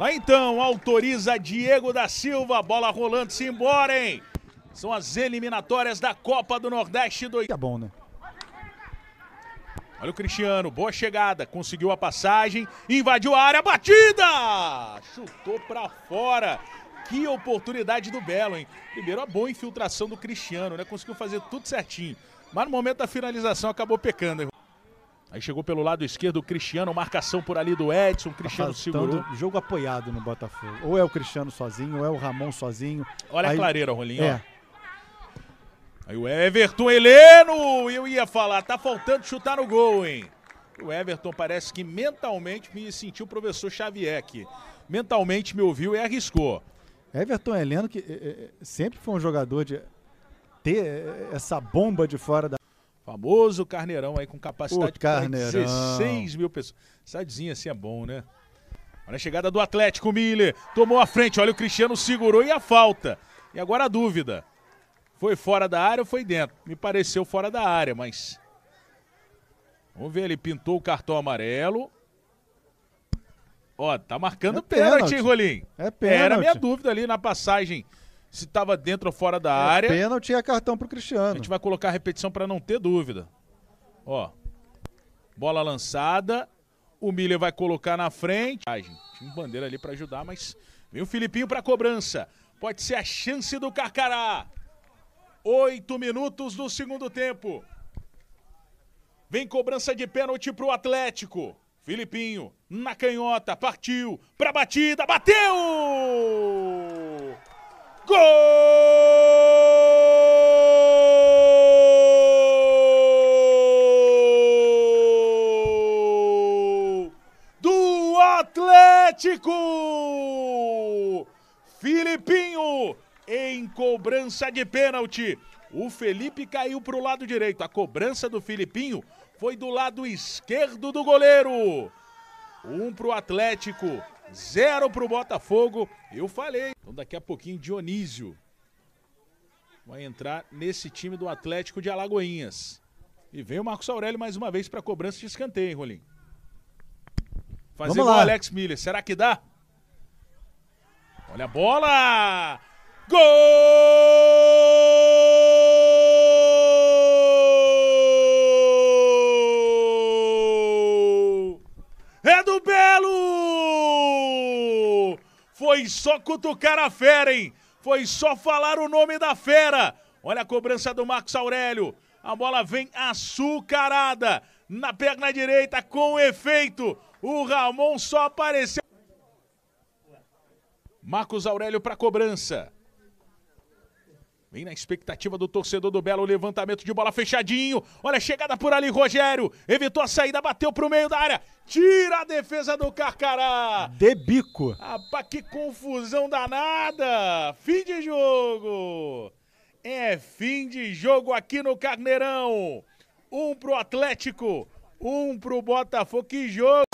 Tá então, autoriza Diego da Silva, bola rolando, se embora, hein? São as eliminatórias da Copa do Nordeste do... Tá bom, né? Olha o Cristiano, boa chegada, conseguiu a passagem, invadiu a área, batida! Chutou para fora. Que oportunidade do Belo, hein? Primeiro a boa infiltração do Cristiano, né? Conseguiu fazer tudo certinho. Mas no momento da finalização acabou pecando, hein, Aí chegou pelo lado esquerdo o Cristiano, marcação por ali do Edson, Cristiano tá segurou. Jogo apoiado no Botafogo. Ou é o Cristiano sozinho, ou é o Ramon sozinho. Olha aí, a clareira, Rolinho. É. Aí o Everton Heleno, eu ia falar, tá faltando chutar no gol, hein? O Everton parece que mentalmente me sentiu o professor Xavier mentalmente me ouviu e arriscou. Everton Heleno que eh, eh, sempre foi um jogador de ter eh, essa bomba de fora da Famoso carneirão aí com capacidade de 16 mil pessoas. Cidadezinha assim é bom, né? Olha a chegada do Atlético, Miller. Tomou a frente, olha o Cristiano segurou e a falta. E agora a dúvida. Foi fora da área ou foi dentro? Me pareceu fora da área, mas. Vamos ver, ele pintou o cartão amarelo. Ó, tá marcando é pênalti, hein, Rolim? É pênalti. Era minha dúvida ali na passagem se estava dentro ou fora da é área. Pênalti é cartão para o Cristiano. A gente vai colocar a repetição para não ter dúvida. Ó, bola lançada, o Miller vai colocar na frente. Ah, gente, tinha um bandeira ali para ajudar, mas vem o Filipinho para cobrança. Pode ser a chance do Carcará. Oito minutos do segundo tempo. Vem cobrança de pênalti para o Atlético. Filipinho na canhota, partiu para batida, bateu! Gol! Do Atlético! Filipinho em cobrança de pênalti. O Felipe caiu para o lado direito. A cobrança do Filipinho foi do lado esquerdo do goleiro. Um para o Atlético, 0 para o Botafogo. Eu falei. Então daqui a pouquinho Dionísio vai entrar nesse time do Atlético de Alagoinhas. E vem o Marcos Aurélio mais uma vez para cobrança de escanteio, hein, Rolim? Fazer Vamos lá. o Alex Miller. Será que dá? Olha a bola! Gol! Foi só cutucar a fera, hein? Foi só falar o nome da fera. Olha a cobrança do Marcos Aurélio. A bola vem açucarada na perna direita com efeito. O Ramon só apareceu. Marcos Aurélio para cobrança. Vem na expectativa do torcedor do Belo, levantamento de bola fechadinho. Olha a chegada por ali, Rogério. Evitou a saída, bateu pro meio da área. Tira a defesa do Carcará. De bico. Rapaz, que confusão danada. Fim de jogo. É fim de jogo aqui no Carneirão. Um pro Atlético, um pro Botafogo. Que jogo.